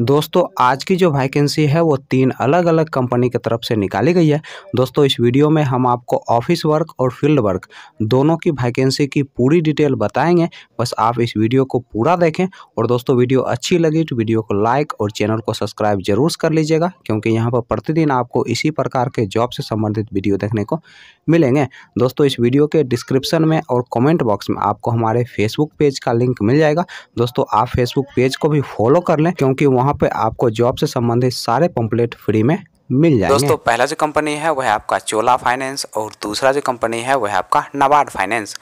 दोस्तों आज की जो वैकेंसी है वो तीन अलग अलग कंपनी की तरफ से निकाली गई है दोस्तों इस वीडियो में हम आपको ऑफिस वर्क और फील्ड वर्क दोनों की वैकेंसी की पूरी डिटेल बताएंगे बस आप इस वीडियो को पूरा देखें और दोस्तों वीडियो अच्छी लगी तो वीडियो को लाइक और चैनल को सब्सक्राइब जरूर कर लीजिएगा क्योंकि यहाँ पर प्रतिदिन आपको इसी प्रकार के जॉब से संबंधित वीडियो देखने को मिलेंगे दोस्तों इस वीडियो के डिस्क्रिप्शन में और कॉमेंट बॉक्स में आपको हमारे फेसबुक पेज का लिंक मिल जाएगा दोस्तों आप फेसबुक पेज को भी फॉलो कर लें क्योंकि वहाँ वहाँ पे आपको जॉब से संबंधित सारे पम्पलेट फ्री में मिल जाएंगे दोस्तों पहला जो कंपनी है वह आपका चोला फाइनेंस और दूसरा जो कंपनी है वह आपका नबार्ड फाइनेंस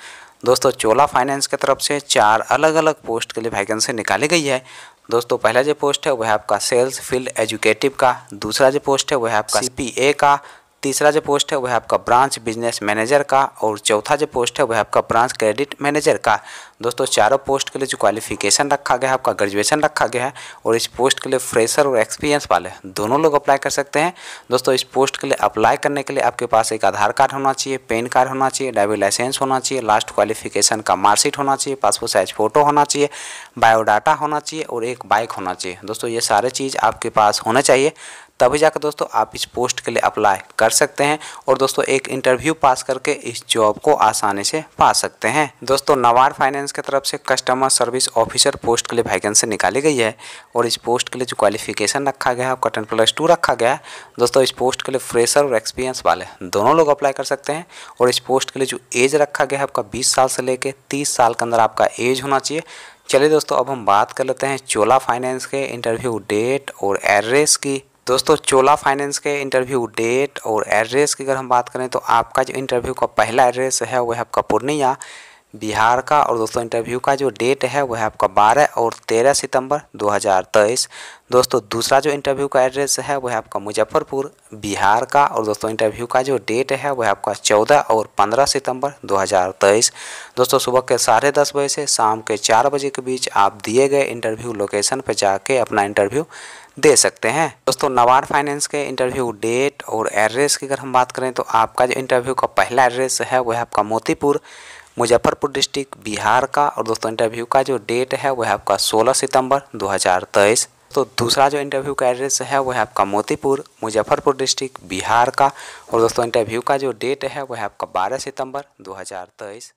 दोस्तों चोला फाइनेंस की तरफ से चार अलग अलग पोस्ट के लिए वैकेंसी निकाली गई है दोस्तों पहला जो पोस्ट है वह आपका सेल्स फील्ड एजुकेटिव का दूसरा जो पोस्ट है वह आपका सी का तीसरा जो पोस्ट है वह आपका ब्रांच बिजनेस मैनेजर का और चौथा जो पोस्ट है वह आपका ब्रांच क्रेडिट मैनेजर का दोस्तों चारों पोस्ट के लिए जो क्वालिफिकेशन रखा गया है आपका ग्रेजुएशन रखा गया है और इस पोस्ट के लिए फ्रेशर और एक्सपीरियंस वाले दोनों लोग अप्लाई कर सकते हैं दोस्तों इस पोस्ट के लिए अप्लाई करने के लिए आपके पास एक आधार कार्ड होना चाहिए पेन कार्ड होना चाहिए ड्राइविंग लाइसेंस होना चाहिए लास्ट क्वालिफिकेशन का मार्कशीट होना चाहिए पासपोर्ट साइज फ़ोटो होना चाहिए बायोडाटा होना चाहिए और एक बाइक होना चाहिए दोस्तों ये सारे चीज़ आपके पास होना चाहिए तभी जाकर दोस्तों आप इस पोस्ट के लिए अप्लाई कर सकते हैं और दोस्तों एक इंटरव्यू पास करके इस जॉब को आसानी से पा सकते हैं दोस्तों नवार फाइनेंस फाइनेंस की तरफ से कस्टमर सर्विस ऑफिसर पोस्ट के लिए वैकेंसी निकाली गई है और इस पोस्ट के लिए जो क्वालिफिकेशन रखा गया है आपका टेन प्लस टू रखा गया है दोस्तों इस पोस्ट के लिए फ्रेशर और एक्सपीरियंस वाले दोनों लोग अप्लाई कर सकते हैं और इस पोस्ट के लिए जो एज रखा गया है आपका बीस साल से लेकर तीस साल के अंदर आपका एज होना चाहिए चलिए दोस्तों अब हम बात कर लेते हैं चोला फाइनेंस के इंटरव्यू डेट और एड्रेस की दोस्तों चोला फाइनेंस के इंटरव्यू डेट और एड्रेस की अगर हम बात करें तो आपका जो इंटरव्यू का पहला एड्रेस है वह आपका पूर्णिया बिहार का और दोस्तों इंटरव्यू का जो डेट है वह है आपका 12 और 13 सितंबर 2023 दोस्तों दूसरा जो इंटरव्यू का एड्रेस है वह है आपका मुजफ्फरपुर बिहार का और दोस्तों इंटरव्यू का जो डेट है वह है आपका 14 और 15 सितंबर 2023 दोस्तों सुबह के साढ़े दस बजे से शाम के चार बजे के बीच आप दिए गए इंटरव्यू लोकेशन पर जाके अपना इंटरव्यू दे सकते हैं दोस्तों नवार फाइनेंस के इंटरव्यू डेट और एड्रेस की अगर हम बात करें तो आपका जो इंटरव्यू का पहला एड्रेस है वह आपका मोतीपुर मुजफ्फरपुर डिस्ट्रिक्ट बिहार का और दोस्तों इंटरव्यू का जो डेट है वह आपका 16 सितंबर 2023 तो दूसरा जो इंटरव्यू का एड्रेस है वह आपका मोतीपुर मुजफ्फरपुर डिस्ट्रिक्ट बिहार का और दोस्तों इंटरव्यू का जो डेट है वह आपका 12 सितंबर 2023